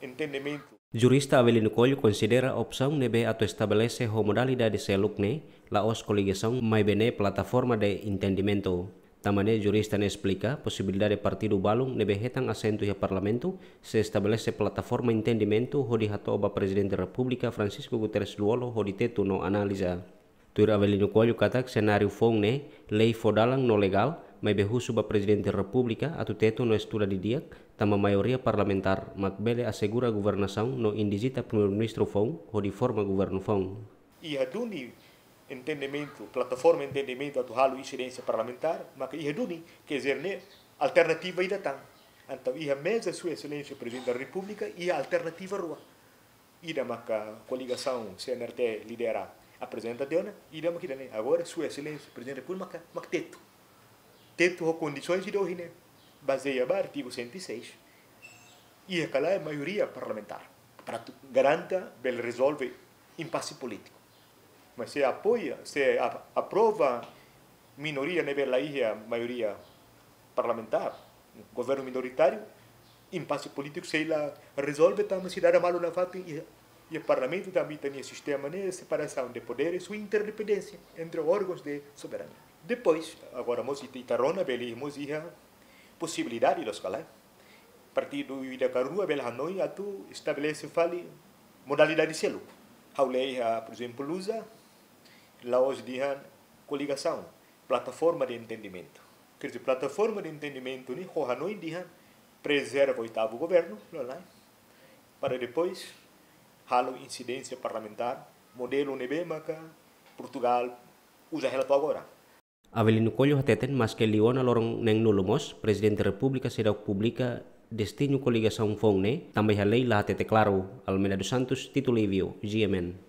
entendimento. Jurista Avelino Coelho considera a opção atau ato estabelecer de modalidade ne Laos coligação mai bene plataforma de entendimento. Tamane jurista ne explica posibilidade de partido balung nebe hetan asento ya parlamento se estabelece plataforma entendimento hodi oba presidente republika Francisco Guterres Luolo hodi tetu no analisa. Tuir Avelino Coelho katak fong ne lei fodalang no legal mai o suba presidente república atu teto no estura diak tama maioria parlamentar bele assegura governação no indizita primeiro-ministro fão ou de forma governo fão. E aduni entendimento, plataforma entendimento atu halo incidência parlamentar, mas i aduni quer dizer né, alternativa ida tang. Tá. Então, ia mesa sua excelência presidente da república e alternativa rua. Ida maka coligação CNRT liderar apresenta deu né? Ida makidane agora sua excelência presidente da república makteto ou condições hoje, baseia se no artigo 106, e escala a maioria parlamentar, para garantir que ele resolve impasse político. Mas se apoia, se aprova minoria na ilha, maioria parlamentar, governo minoritário, impasse político, se ela resolve, também se dará mal na fato e, o parlamento também tem esse sistema de né, separação de poderes e interdependência entre órgãos de soberania. Depois, agora mosita itarona beli mosiha possibilidade dos kala. É? Partido ida karua bela hanoi tu estabelece fali modalidade selo. Haulei, por exemplo, lá laos dihan coligação, plataforma de entendimento. Quer dizer, plataforma de entendimento ni hanoi dihan preserva o oitavo governo, não é? Para depois halo incidência parlamentar, modelo nebemaka, Portugal usa relato agora. Avelino Kolio hateten mas ke liona lorong neng nulumos, Presidente República Publika Pública destino saung fongne, ne, a lei lá hatete claro, Almeida dos Santos, Tito Livio, e GMN.